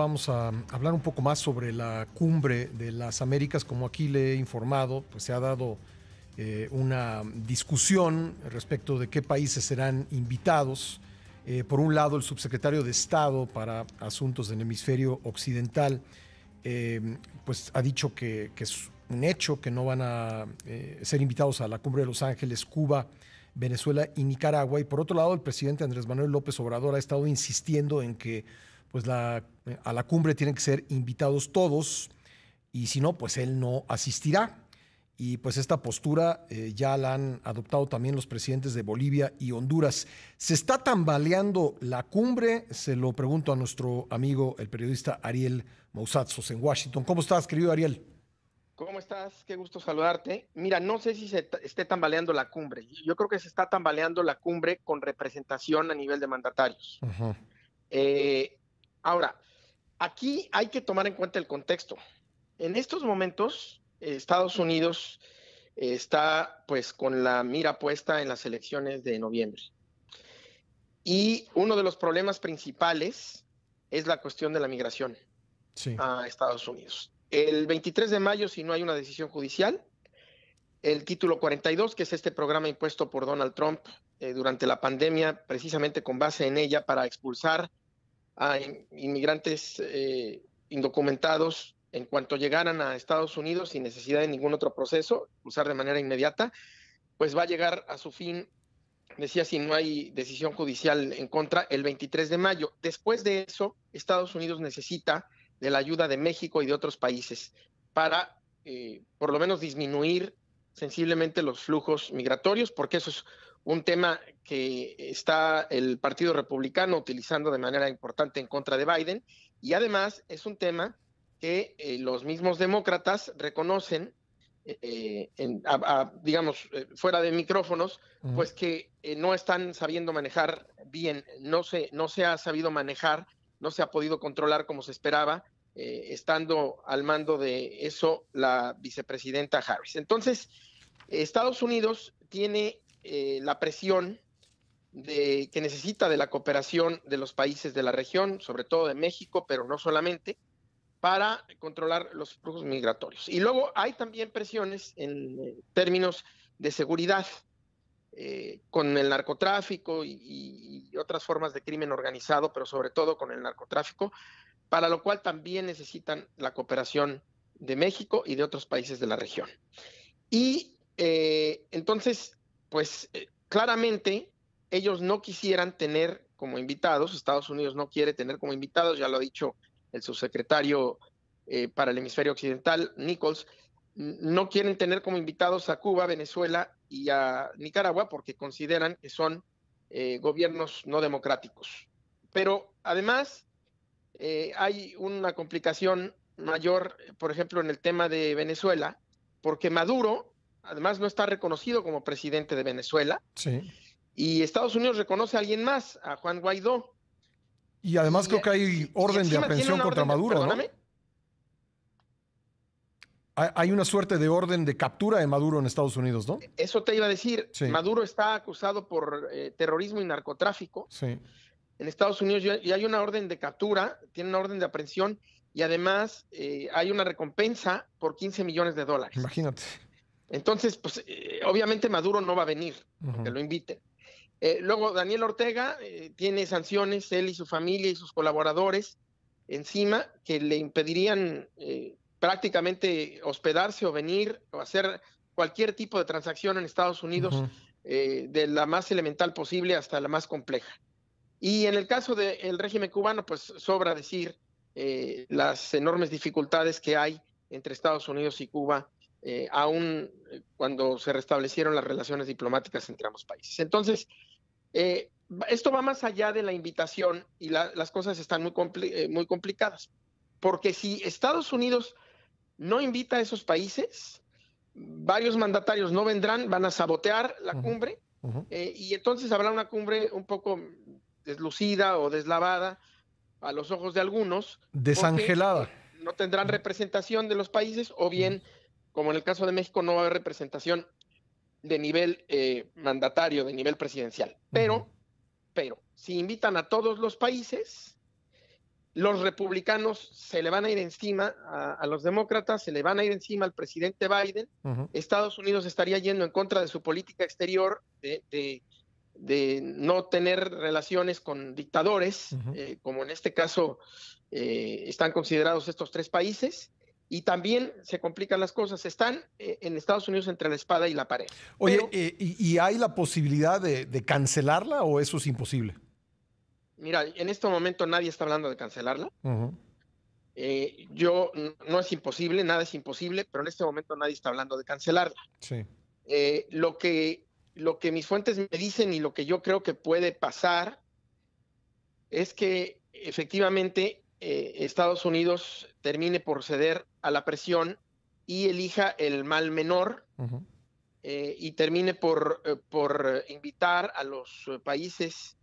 vamos a hablar un poco más sobre la cumbre de las Américas. Como aquí le he informado, pues se ha dado eh, una discusión respecto de qué países serán invitados. Eh, por un lado, el subsecretario de Estado para Asuntos del Hemisferio Occidental, eh, pues ha dicho que, es un hecho que no van a ser invitados a la cumbre de Los Ángeles, Cuba, Venezuela y Nicaragua. Y por otro lado, el presidente Andrés Manuel López Obrador ha estado insistiendo en que pues la, a la cumbre tienen que ser invitados todos y si no, pues él no asistirá. Y pues esta postura eh, ya la han adoptado también los presidentes de Bolivia y Honduras. ¿Se está tambaleando la cumbre? Se lo pregunto a nuestro amigo, el periodista Ariel Mausatsos en Washington. ¿Cómo estás, querido Ariel? ¿Cómo estás? Qué gusto saludarte. Mira, no sé si se esté tambaleando la cumbre. Yo creo que se está tambaleando la cumbre con representación a nivel de mandatarios. eh, Ahora, aquí hay que tomar en cuenta el contexto. En estos momentos, Estados Unidos eh, está pues con la mira puesta en las elecciones de noviembre. Y uno de los problemas principales es la cuestión de la migración a Estados Unidos. El 23 de mayo, si no hay una decisión judicial, el título 42, que es este programa impuesto por Donald Trump eh, durante la pandemia, precisamente con base en ella para expulsar a inmigrantes eh, indocumentados en cuanto llegaran a Estados Unidos sin necesidad de ningún otro proceso, usar de manera inmediata, pues va a llegar a su fin, decía, si no hay decisión judicial en contra, el 23 de mayo. Después de eso, Estados Unidos necesita de la ayuda de México y de otros países para eh, por lo menos disminuir sensiblemente los flujos migratorios, porque eso es un tema que está el Partido Republicano utilizando de manera importante en contra de Biden y además es un tema que eh, los mismos demócratas reconocen, eh, eh, digamos, fuera de micrófonos, pues que no están sabiendo manejar bien, no se, no se ha sabido manejar, no se ha podido controlar como se esperaba, estando al mando de eso la vicepresidenta Harris. Entonces, Estados Unidos tiene eh, la presión de, que necesita de la cooperación de los países de la región, sobre todo de México, pero no solamente, para controlar los flujos migratorios. Y luego hay también presiones en eh, términos de seguridad eh, con el narcotráfico y, otras formas de crimen organizado, pero sobre todo con el narcotráfico, para lo cual también necesitan la cooperación de México y de otros países de la región. Y eh, entonces pues eh, claramente ellos no quisieran tener como invitados, Estados Unidos no quiere tener como invitados, ya lo ha dicho el subsecretario eh, para el hemisferio occidental, Nichols, no quieren tener como invitados a Cuba, Venezuela y a Nicaragua porque consideran que son eh, gobiernos no democráticos. Pero además hay una complicación mayor, por ejemplo, en el tema de Venezuela, porque Maduro además no está reconocido como presidente de Venezuela. Sí. Y Estados Unidos reconoce a alguien más, a Juan Guaidó. Y además creo que hay orden de aprehensión contra Maduro, Hay una suerte de orden de captura de Maduro en Estados Unidos, ¿no? Eso te iba a decir. Maduro está acusado por eh, terrorismo y narcotráfico. Sí. En Estados Unidos ya hay una orden de captura, tiene una orden de aprehensión y además eh, hay una recompensa por 15 millones de dólares. Imagínate. Entonces, pues eh, obviamente Maduro no va a venir, aunque que lo invite. Eh, luego, Daniel Ortega eh, tiene sanciones, él y su familia y sus colaboradores, encima, que le impedirían prácticamente hospedarse o venir o hacer cualquier tipo de transacción en Estados Unidos, de la más elemental posible hasta la más compleja. Y en el caso del régimen cubano, pues sobra decir las enormes dificultades que hay entre Estados Unidos y Cuba eh, aún eh, cuando se restablecieron las relaciones diplomáticas entre ambos países. Entonces, eh, esto va más allá de la invitación y las cosas están muy, muy complicadas, porque si Estados Unidos no invita a esos países, varios mandatarios no vendrán, van a sabotear la cumbre y entonces habrá una cumbre un poco deslucida o deslavada a los ojos de algunos. Desangelada. No tendrán representación de los países o bien como en el caso de México, no va a haber representación de nivel eh, mandatario, de nivel presidencial. Pero, pero, si invitan a todos los países, los republicanos se le van a ir encima a, los demócratas, se le van a ir encima al presidente Biden. Estados Unidos estaría yendo en contra de su política exterior de, no tener relaciones con dictadores, eh, como en este caso eh, están considerados estos tres países y también se complican las cosas. Están eh, en Estados Unidos entre la espada y la pared. Oye, eh, y, hay la posibilidad de, cancelarla o eso es imposible? Mira, en este momento nadie está hablando de cancelarla. Eh, yo no es imposible, nada es imposible, pero en este momento nadie está hablando de cancelarla. Sí. lo, que, lo que mis fuentes me dicen y lo que yo creo que puede pasar es que efectivamente eh, Estados Unidos termine por ceder a la presión y elija el mal menor eh, y termine por, eh, por, invitar a los países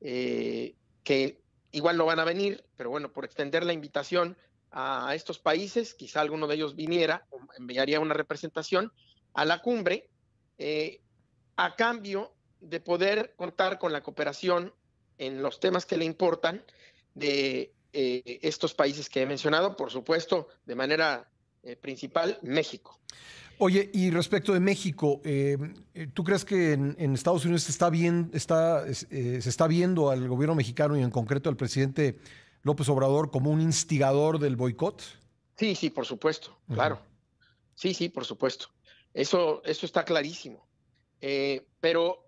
que igual no van a venir, pero bueno, por extender la invitación a estos países, quizá alguno de ellos viniera, enviaría una representación a la cumbre, a cambio de poder contar con la cooperación en los temas que le importan de eh, estos países que he mencionado, por supuesto, de manera eh, principal, México. Oye, y respecto de México, eh, ¿tú crees que en, Estados Unidos se está, se está viendo al gobierno mexicano y en concreto al presidente López Obrador como un instigador del boicot? Sí, sí, por supuesto, claro. Sí, sí, por supuesto. Eso, eso está clarísimo. pero,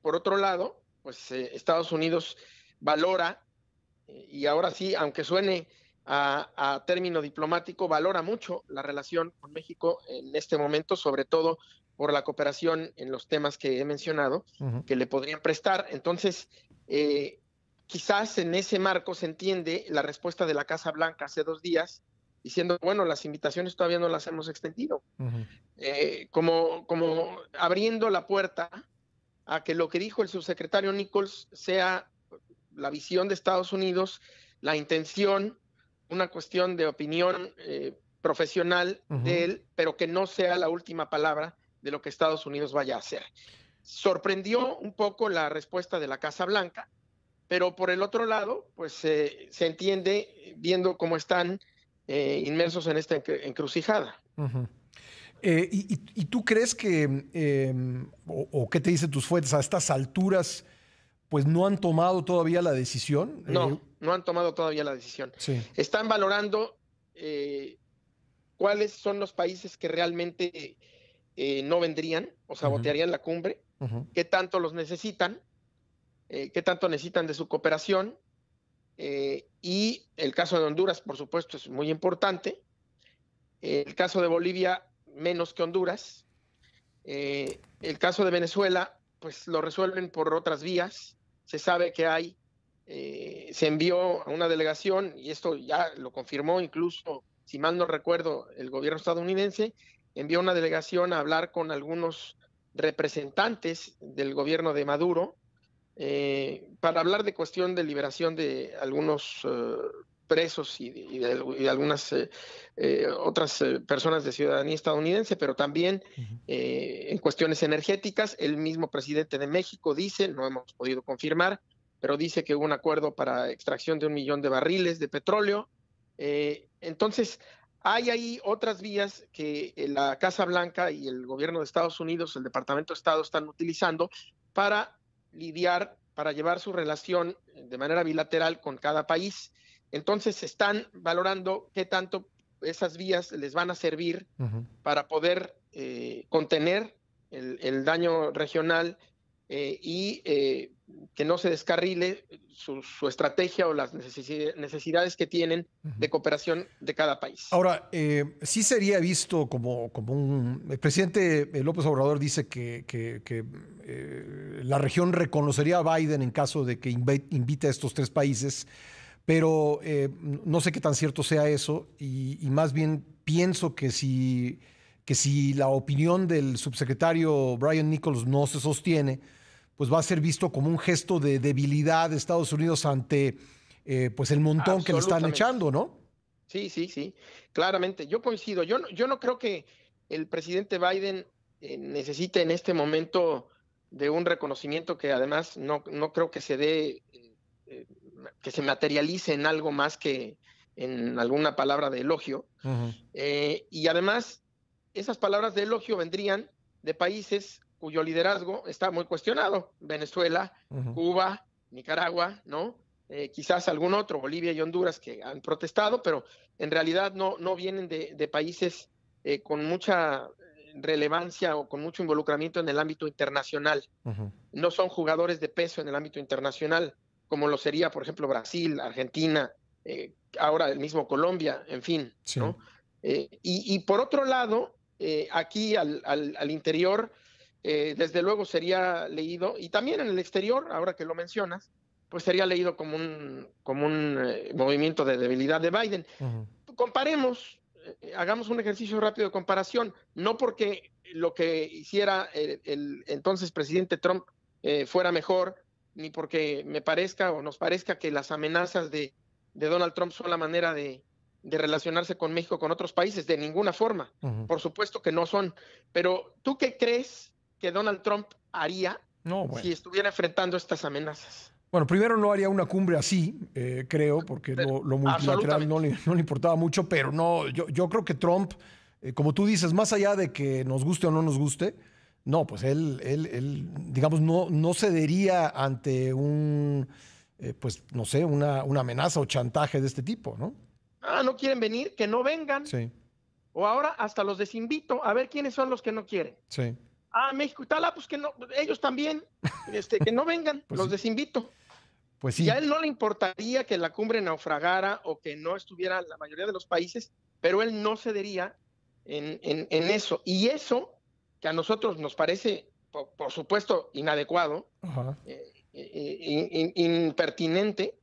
por otro lado, pues Estados Unidos valora y ahora sí, aunque suene a, término diplomático, valora mucho la relación con México en este momento, sobre todo por la cooperación en los temas que he mencionado, que le podrían prestar. Entonces, eh, quizás en ese marco se entiende la respuesta de la Casa Blanca hace dos días, diciendo, bueno, las invitaciones todavía no las hemos extendido, eh, como, como abriendo la puerta a que lo que dijo el subsecretario Nichols sea la visión de Estados Unidos, la intención, una cuestión de opinión eh, profesional de él, pero que no sea la última palabra de lo que Estados Unidos vaya a hacer. Sorprendió un poco la respuesta de la Casa Blanca, pero por el otro lado, pues eh, se entiende viendo cómo están eh, inmersos en esta encrucijada. y, tú crees que, em, o, o, qué te dicen tus fuentes a estas alturas? pues no han tomado todavía la decisión. Eh, no, no han tomado todavía la decisión. Están valorando eh, cuáles son los países que realmente eh, no vendrían o sabotearían la cumbre, qué tanto los necesitan, qué tanto necesitan de su cooperación. y el caso de Honduras, por supuesto, es muy importante. el caso de Bolivia, menos que Honduras. el caso de Venezuela, pues lo resuelven por otras vías se sabe que hay, eh, se envió a una delegación, y esto ya lo confirmó incluso, si mal no recuerdo, el gobierno estadounidense, envió una delegación a hablar con algunos representantes del gobierno de Maduro eh, para hablar de cuestión de liberación de algunos eh, presos y, de, algunas eh, eh, otras eh, personas de ciudadanía estadounidense, pero también en cuestiones energéticas. El mismo presidente de México dice, no hemos podido confirmar, pero dice que hubo un acuerdo para extracción de un millón de barriles de petróleo. entonces, hay ahí otras vías que la Casa Blanca y el gobierno de Estados Unidos, el Departamento de Estado, están utilizando para lidiar, para llevar su relación de manera bilateral con cada país. Entonces están valorando qué tanto esas vías les van a servir para poder eh, contener el, daño regional eh, y eh, que no se descarrile su, estrategia o las necesidades que tienen de cooperación de cada país. Ahora, sí sería visto como, como un... El presidente López Obrador dice que, la región reconocería a Biden en caso de que invite a estos tres países pero eh, no sé qué tan cierto sea eso y, más bien pienso que si, que si la opinión del subsecretario Brian Nichols no se sostiene, pues va a ser visto como un gesto de debilidad de Estados Unidos ante eh, pues el montón que le están echando, ¿no? Sí, sí, sí, claramente. Yo coincido. Yo no, yo no creo que el presidente Biden eh, necesite en este momento de un reconocimiento que además no, no creo que se dé que se materialice en algo más que en alguna palabra de elogio. Eh, y además, esas palabras de elogio vendrían de países cuyo liderazgo está muy cuestionado, Venezuela, Cuba, Nicaragua, ¿no? Eh, quizás algún otro, Bolivia y Honduras, que han protestado, pero en realidad no, no vienen de, países eh, con mucha relevancia o con mucho involucramiento en el ámbito internacional. No son jugadores de peso en el ámbito internacional como lo sería, por ejemplo, Brasil, Argentina, eh, ahora el mismo Colombia, en fin. Eh, y, por otro lado, eh, aquí al, interior, desde luego sería leído, y también en el exterior, ahora que lo mencionas, pues sería leído como un, como un movimiento de debilidad de Biden. Comparemos, hagamos un ejercicio rápido de comparación, no porque lo que hiciera el, el entonces presidente Trump fuera mejor, ni porque me parezca o nos parezca que las amenazas de, de Donald Trump son la manera de, relacionarse con México, con otros países, de ninguna forma. Por supuesto que no son. Pero ¿tú qué crees que Donald Trump haría si estuviera enfrentando estas amenazas? Bueno, primero no haría una cumbre así, eh, creo, porque lo, multilateral no le, importaba mucho, pero no, yo, creo que Trump, eh, como tú dices, más allá de que nos guste o no nos guste, no, pues él, él, él digamos, no, no cedería ante un, eh, pues, no sé, una, una, amenaza o chantaje de este tipo, ¿no? Ah, no quieren venir, que no vengan. Sí. O ahora hasta los desinvito a ver quiénes son los que no quieren. Sí. Ah, México y tal, pues que no, ellos también, este, que no vengan, pues los desinvito. Pues sí. Y a él no le importaría que la cumbre naufragara o que no estuviera la mayoría de los países, pero él no cedería en, en, en eso. Y eso que a nosotros nos parece, por, supuesto, inadecuado, eh, eh, impertinente,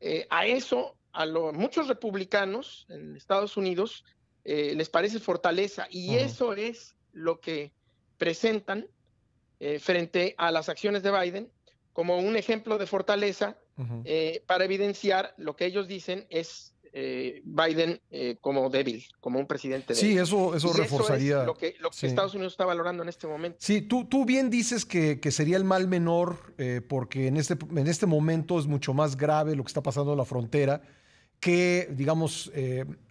eh, a eso, a muchos republicanos en Estados Unidos les parece fortaleza y eso es lo que presentan frente a las acciones de Biden como un ejemplo de fortaleza para evidenciar lo que ellos dicen es eh, Biden eh, como débil, como un presidente débil. Sí, eso, eso reforzaría. lo que, lo Estados Unidos está valorando en este momento. Sí, tú, tú bien dices que, que sería el mal menor, eh, porque en este, en este momento es mucho más grave lo que está pasando en la frontera que, digamos,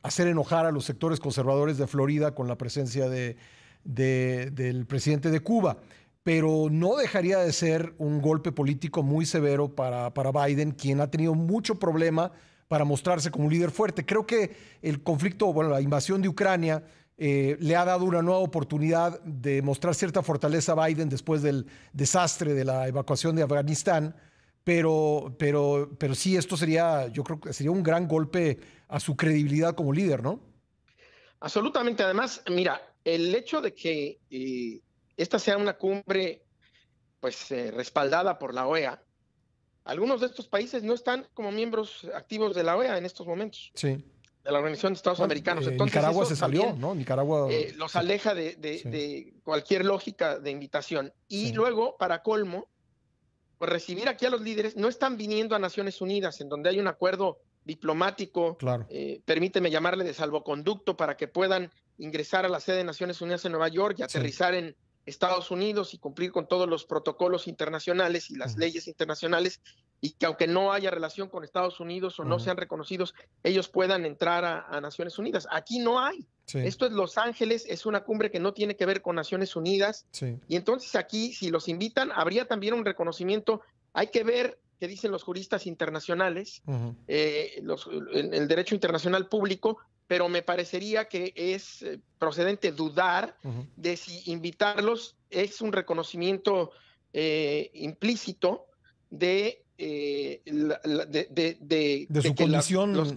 hacer enojar a los sectores conservadores de Florida con la presencia del presidente de Cuba. Pero no dejaría de ser un golpe político muy severo para, para Biden, quien ha tenido mucho problema para mostrarse como un líder fuerte. Creo que el conflicto, bueno, la invasión de Ucrania eh, le ha dado una nueva oportunidad de mostrar cierta fortaleza a Biden después del desastre de la evacuación de Afganistán. Pero, pero, pero sí, esto sería, yo creo que sería un gran golpe a su credibilidad como líder, ¿no? Absolutamente. Además, mira, el hecho de que eh, esta sea una cumbre pues eh, respaldada por la OEA, algunos de estos países no están como miembros activos de la OEA en estos momentos. Sí. De la Organización de Estados Americanos. Eh, Entonces, Nicaragua se salió, ¿no? Nicaragua. Eh, los aleja de, cualquier lógica de invitación. Y luego, para colmo, por pues, recibir aquí a los líderes, no están viniendo a Naciones Unidas, en donde hay un acuerdo diplomático, claro. Eh, permíteme llamarle de salvoconducto, para que puedan ingresar a la sede de Naciones Unidas en Nueva York y aterrizar en, Estados Unidos y cumplir con todos los protocolos internacionales y las leyes internacionales y que aunque no haya relación con Estados Unidos o no sean reconocidos, ellos puedan entrar a, Naciones Unidas. Aquí no hay. Esto es Los Ángeles, es una cumbre que no tiene que ver con Naciones Unidas. Y entonces aquí, si los invitan, habría también un reconocimiento. Hay que ver qué dicen los juristas internacionales, eh, los, el derecho internacional público, pero me parecería que es eh, procedente dudar de si invitarlos es un reconocimiento eh, implícito de eh, de, su condición. los,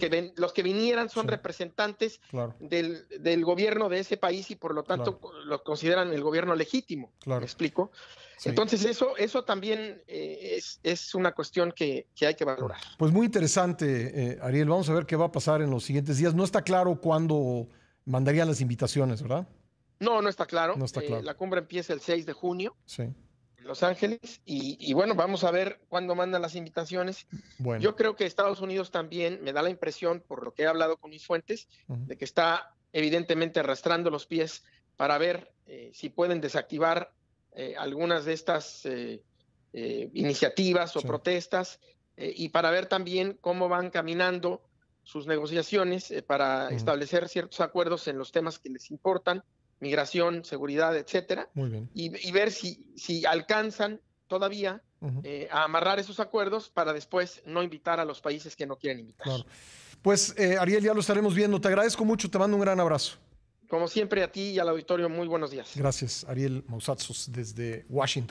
que vinieran son representantes del, gobierno de ese país y por lo tanto lo consideran el gobierno legítimo. ¿Me explico? Entonces eso, eso también eh, es, una cuestión que, hay que valorar. Pues muy interesante, eh, Ariel. Vamos a ver qué va a pasar en los siguientes días. No está claro cuándo mandarían las invitaciones, ¿verdad? No, no está claro. No está claro. la cumbre empieza el 6 de junio. Sí. Los Ángeles. Y, bueno, vamos a ver cuándo mandan las invitaciones. Yo creo que Estados Unidos también me da la impresión, por lo que he hablado con mis fuentes, de que está evidentemente arrastrando los pies para ver eh, si pueden desactivar eh, algunas de estas eh, iniciativas o protestas y para ver también cómo van caminando sus negociaciones para establecer ciertos acuerdos en los temas que les importan migración, seguridad, etcétera, Muy bien. Y, ver si, si alcanzan todavía eh, a amarrar esos acuerdos para después no invitar a los países que no quieren invitar. Pues eh, Ariel, ya lo estaremos viendo. Te agradezco mucho, te mando un gran abrazo. Como siempre, a ti y al auditorio, muy buenos días. Gracias, Ariel Mausatzos desde Washington.